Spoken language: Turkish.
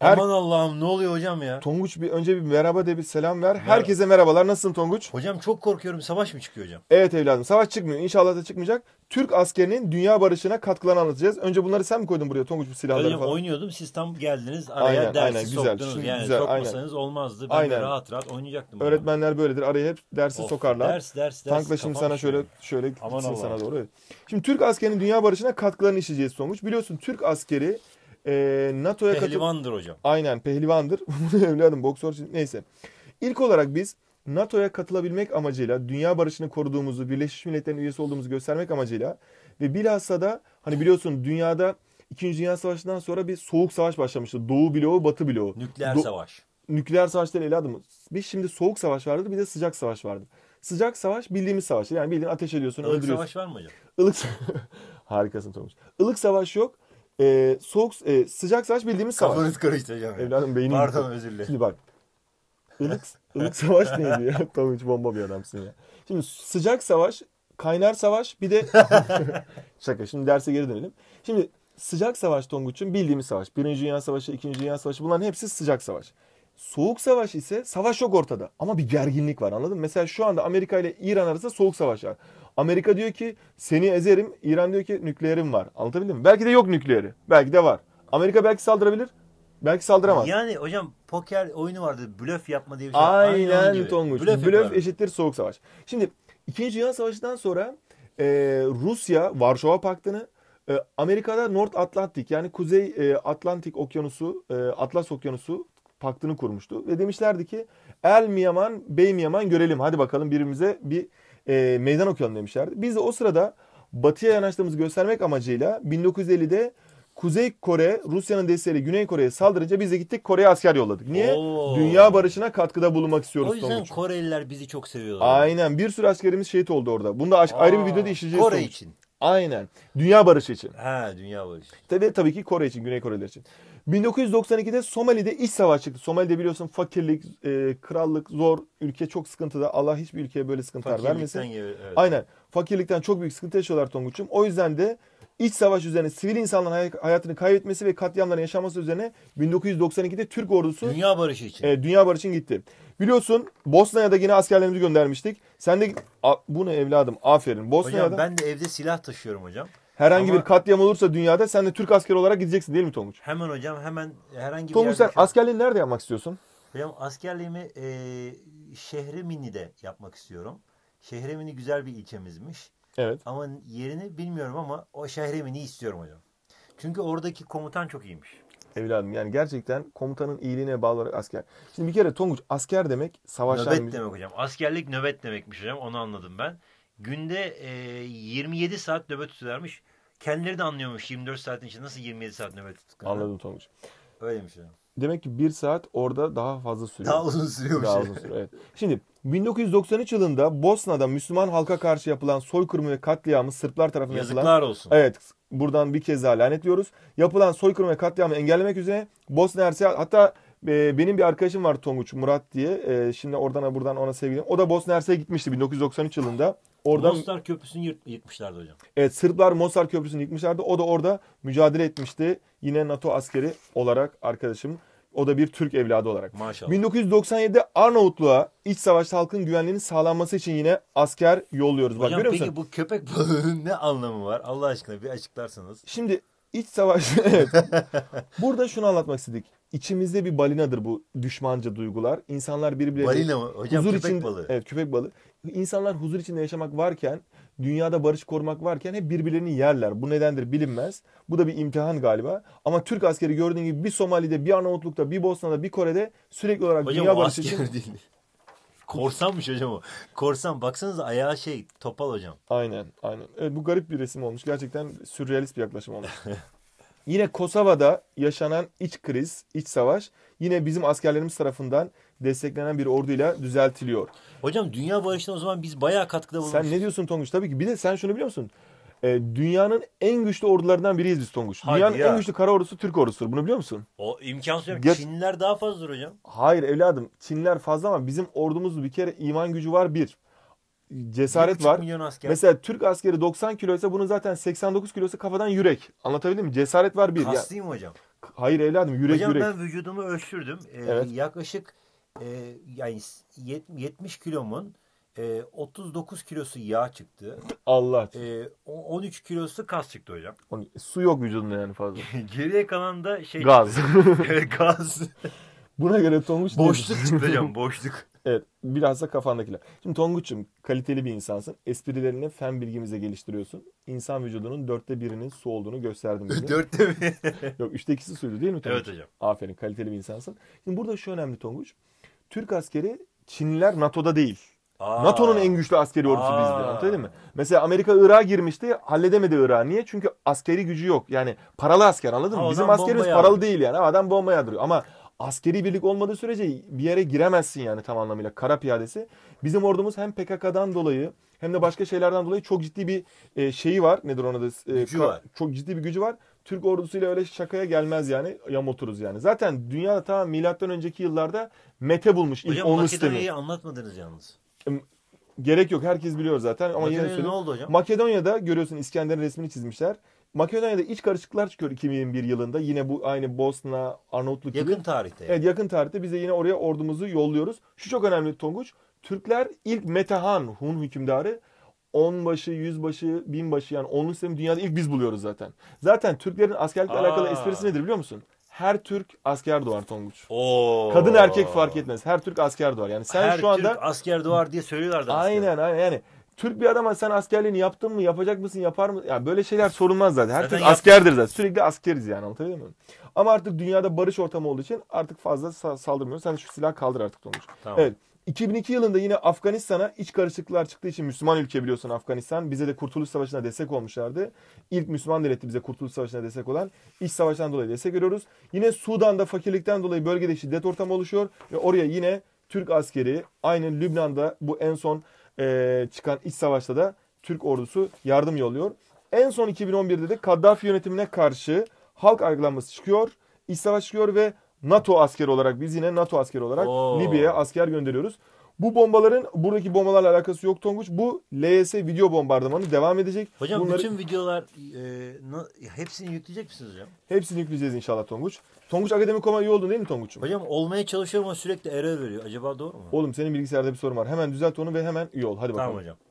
Her... Aman Allah'ım ne oluyor hocam ya? Tonguç bir önce bir merhaba de bir selam ver. Merhaba. Herkese merhabalar. Nasılsın Tonguç? Hocam çok korkuyorum. Savaş mı çıkıyor hocam? Evet evladım. Savaş çıkmıyor. İnşallah da çıkmayacak. Türk askerinin dünya barışına katkılarını anlatacağız. Önce bunları sen mi koydun buraya Tonguç bu silahları hocam, falan? oynuyordum. Siz tam geldiniz. Araya aynen, dersi aynen, güzel. soktunuz. Şimdi yani güzel, sokmasanız aynen. olmazdı. Ben aynen. de rahat rahat oynayacaktım. Öğretmenler bana. böyledir. Araya hep dersi of, sokarlar. Ders, ders, ders. Tankla şimdi sana şöyle şöyle Aman gitsin Allah. sana doğru. Şimdi Türk askerinin dünya barışına katkılarını işleyeceğiz Tonguç. Biliyorsun Türk askeri e, NATO'ya katıl... hocam. Aynen pehlivandır. Bunu evladım boksör için neyse. İlk olarak biz NATO'ya katılabilmek amacıyla dünya barışını koruduğumuzu, Birleşmiş Milletler'in üyesi olduğumuzu göstermek amacıyla ve bilhassa da hani biliyorsun dünyada İkinci Dünya Savaşı'ndan sonra bir soğuk savaş başlamıştı. Doğu bloğu, Batı bloğu. Nükleer Do- savaş. Nükleer savaştan ele adımı. Bir şimdi soğuk savaş vardı bir de sıcak savaş vardı. Sıcak savaş bildiğimiz savaş. Yani bildiğin ateş ediyorsun, Ilık öldürüyorsun. Ilık savaş var mı hocam? Ilık Harikasın Tomuş. Ilık savaş yok e, soğuk e, sıcak savaş bildiğimiz savaş. Kafanız karıştı Evladım beynim. Pardon özür dilerim. Şimdi bak. Ilık, ılık savaş neydi ya? Tam hiç bomba bir adamsın ya. Şimdi sıcak savaş, kaynar savaş bir de... Şaka şimdi derse geri dönelim. Şimdi sıcak savaş Tonguç'un bildiğimiz savaş. Birinci Dünya Savaşı, İkinci Dünya Savaşı bunların hepsi sıcak savaş. Soğuk savaş ise savaş yok ortada. Ama bir gerginlik var anladın mı? Mesela şu anda Amerika ile İran arasında soğuk savaş var. Amerika diyor ki seni ezerim. İran diyor ki nükleerim var. Anlatabildim mi? Belki de yok nükleeri. Belki de var. Amerika belki saldırabilir. Belki saldıramaz. Yani hocam poker oyunu vardı. Blöf yapma diye bir şey. Aynen Tonguç. Blöf, Blöf eşittir soğuk savaş. Şimdi İkinci Dünya Savaşı'ndan sonra e, Rusya Varşova Paktı'nı e, Amerika'da North Atlantic yani Kuzey e, Atlantik Okyanusu, e, Atlas Okyanusu paktını kurmuştu. Ve demişlerdi ki El Miyaman, Bey Miyaman görelim. Hadi bakalım birimize bir e, meydan okuyalım demişlerdi. Biz de o sırada batıya yanaştığımızı göstermek amacıyla 1950'de Kuzey Kore Rusya'nın desteğiyle Güney Kore'ye saldırınca biz de gittik Kore'ye asker yolladık. Niye? Oo. Dünya barışına katkıda bulunmak istiyoruz. O yüzden sonuç. Koreliler bizi çok seviyorlar. Aynen bir sürü askerimiz şehit oldu orada. Bunu da aşk, ayrı bir videoda işleyeceğiz Kore sonuç. için. Aynen. Dünya barışı için. Ha dünya barışı. Tabii, tabii ki Kore için, Güney Koreliler için. 1992'de Somali'de iç savaş çıktı. Somali'de biliyorsun fakirlik, e, krallık zor, ülke çok sıkıntıda. Allah hiçbir ülkeye böyle sıkıntılar vermesin. Gibi, evet. Aynen. Fakirlikten çok büyük sıkıntı yaşıyorlar Tonguç'um. O yüzden de iç savaş üzerine sivil insanların hayatını kaybetmesi ve katliamların yaşanması üzerine 1992'de Türk ordusu dünya barışı için e, dünya barışı için gitti. Biliyorsun Bosna'ya da yine askerlerimizi göndermiştik. Sen de a, bu ne evladım? Aferin. Bosna'ya hocam, da ben de evde silah taşıyorum hocam. Herhangi Ama... bir katliam olursa dünyada sen de Türk askeri olarak gideceksin değil mi Tomuç? Hemen hocam hemen herhangi bir Tonguç sen askerliğini nerede yapmak istiyorsun? Hocam askerliğimi e, Şehremini'de yapmak istiyorum. Şehremini güzel bir ilçemizmiş. Evet. Ama yerini bilmiyorum ama o şehre Şehremini istiyorum hocam. Çünkü oradaki komutan çok iyiymiş. Evladım yani gerçekten komutanın iyiliğine bağlı olarak asker. Şimdi bir kere Tonguç asker demek savaşlar... Nöbet demek hocam. Askerlik nöbet demekmiş hocam. Onu anladım ben. Günde e, 27 saat nöbet tutuyorlarmış. Kendileri de anlıyormuş 24 saatin içinde nasıl 27 saat nöbet tuttuklarını. Anladım Tonguç. Öyleymiş hocam demek ki bir saat orada daha fazla sürüyor. Daha uzun sürüyor. Daha uzun sürüyor. Evet. Şimdi 1993 yılında Bosna'da Müslüman halka karşı yapılan soykırım ve katliamı Sırplar tarafından Yazıklar yapılan... Yazıklar olsun. Evet. Buradan bir kez daha lanetliyoruz. Yapılan soykırım ve katliamı engellemek üzere Bosna Hersek hatta e, benim bir arkadaşım var Tonguç Murat diye. E, şimdi oradan buradan ona sevgilim. O da Bosna Hersek'e gitmişti 1993 yılında. Oradan, Mostar Köprüsü'nü yırt, yıkmışlardı hocam. Evet Sırplar Mostar Köprüsü'nü yıkmışlardı. O da orada mücadele etmişti. Yine NATO askeri olarak arkadaşım. O da bir Türk evladı olarak. Maşallah. 1997'de Arnavutluğa iç savaşta halkın güvenliğinin sağlanması için yine asker yolluyoruz. Hocam Bak, görüyor peki musun? bu köpek balığının ne anlamı var? Allah aşkına bir açıklarsanız. Şimdi iç savaş... evet. Burada şunu anlatmak istedik. İçimizde bir balinadır bu düşmanca duygular. İnsanlar birbirleriyle... Balina mı? Hocam köpek içinde, balığı. Evet köpek balığı insanlar huzur içinde yaşamak varken, dünyada barış korumak varken hep birbirlerini yerler. Bu nedendir bilinmez. Bu da bir imtihan galiba. Ama Türk askeri gördüğün gibi bir Somali'de, bir Arnavutluk'ta, bir Bosna'da, bir Kore'de sürekli olarak Hocam, dünya barışı için... Değil. Korsanmış hocam o. Korsan baksanıza ayağı şey topal hocam. Aynen aynen. Evet, bu garip bir resim olmuş. Gerçekten sürrealist bir yaklaşım olmuş. Yine Kosova'da yaşanan iç kriz, iç savaş yine bizim askerlerimiz tarafından desteklenen bir orduyla düzeltiliyor. Hocam dünya barışına o zaman biz bayağı katkıda bulunmuşuz. Sen ne diyorsun Tonguç? Tabii ki. Bir de sen şunu biliyor musun? E, dünyanın en güçlü ordularından biriyiz biz Tonguç. Hadi dünyanın ya. en güçlü kara ordusu Türk ordusudur. Bunu biliyor musun? O imkansız. Ge- Çinliler daha fazladır hocam. Hayır evladım. Çinliler fazla ama bizim ordumuz bir kere iman gücü var bir. Cesaret var. Mesela Türk askeri 90 kiloysa bunun zaten 89 kilosu kafadan yürek. Anlatabildim mi? Cesaret var bir. Kastayım ya. hocam. Hayır evladım yürek hocam, yürek. Hocam ben vücudumu ölçtürdüm. Ee, evet. Yaklaşık e, yani 70 kilomun e, 39 kilosu yağ çıktı. Allah. E, ee, 13 kilosu kas çıktı hocam. Su yok vücudunda yani fazla. Geriye kalan da şey Gaz. gaz. Buna göre Tonguç Boşluk çıktı hocam boşluk. Evet biraz da kafandakiler. Şimdi Tonguç'um kaliteli bir insansın. Esprilerini fen bilgimize geliştiriyorsun. İnsan vücudunun dörtte birinin su olduğunu gösterdim. dörtte mi? Yok üçte ikisi suydu değil mi Tonguç? Evet hocam. Aferin kaliteli bir insansın. Şimdi burada şu önemli Tonguç. Türk askeri Çinliler NATO'da değil. NATO'nun en güçlü askeri ordusu Aa. bizdi. Anlatabildim mi? Mesela Amerika Irak'a girmişti. Halledemedi Irak'ı. Niye? Çünkü askeri gücü yok. Yani paralı asker anladın mı? Adam Bizim askerimiz yağdırıyor. paralı değil yani. Adam bomba yağdırıyor. Ama askeri birlik olmadığı sürece bir yere giremezsin yani tam anlamıyla kara piyadesi. Bizim ordumuz hem PKK'dan dolayı hem de başka şeylerden dolayı çok ciddi bir e, şeyi var. Nedir ona da? e, var. Çok ciddi bir gücü var. Türk ordusuyla öyle şakaya gelmez yani. Yamoturuz yani. Zaten dünyada ta milattan önceki yıllarda Mete bulmuş ilk hocam, onu sistemi. Makedonya'yı anlatmadınız yalnız. Gerek yok. Herkes biliyor zaten ama Makedonya yine söyleyeyim. ne oldu hocam? Makedonya'da görüyorsun İskender'in resmini çizmişler. Makedonya'da iç karışıklıklar çıkıyor 2001 yılında. Yine bu aynı Bosna, Arnavutluk gibi. Yakın tarihte. Yani. Evet yakın tarihte bize yine oraya ordumuzu yolluyoruz. Şu çok önemli Tonguç. Türkler ilk Metehan Hun hükümdarı Onbaşı, yüzbaşı, binbaşı yani onun sistemi dünyada ilk biz buluyoruz zaten. Zaten Türklerin askerlikle Aa. alakalı esprisi nedir biliyor musun? Her Türk asker doğar Tonguç. Oo. Kadın erkek fark etmez. Her Türk asker doğar. Yani sen Her şu anda Türk asker doğar diye söylüyorlardı aslında. Aynen aynen yani Türk bir adama sen askerliğini yaptın mı, yapacak mısın, yapar mı? yani böyle şeyler sorulmaz zaten. Her zaten Türk askerdir zaten. Sürekli askeriz yani anlatabiliyor muyum? Ama artık dünyada barış ortamı olduğu için artık fazla sa- saldırmıyoruz. Sen şu silah kaldır artık Tonguç. Tamam. Evet. 2002 yılında yine Afganistan'a iç karışıklıklar çıktığı için Müslüman ülke biliyorsun Afganistan. Bize de Kurtuluş Savaşı'na destek olmuşlardı. İlk Müslüman devleti bize Kurtuluş Savaşı'na destek olan. iç savaştan dolayı destek görüyoruz. Yine Sudan'da fakirlikten dolayı bölgede şiddet ortamı oluşuyor. Ve oraya yine Türk askeri aynı Lübnan'da bu en son e, çıkan iç savaşta da Türk ordusu yardım yolluyor. En son 2011'de de Kaddafi yönetimine karşı halk aygılanması çıkıyor. İç savaş çıkıyor ve NATO askeri olarak biz yine NATO askeri olarak Libya'ya asker gönderiyoruz. Bu bombaların buradaki bombalarla alakası yok Tonguç. Bu LYS video bombardımanı devam edecek. Hocam Bunları... bütün videolar e, hepsini yükleyecek misiniz hocam? Hepsini yükleyeceğiz inşallah Tonguç. Tonguç akademik olman iyi oldun değil mi Tonguç'um? Hocam olmaya çalışıyorum ama sürekli error veriyor. Acaba doğru mu? Oğlum senin bilgisayarda bir sorun var. Hemen düzelt onu ve hemen iyi ol. Hadi bakalım. Tamam hocam.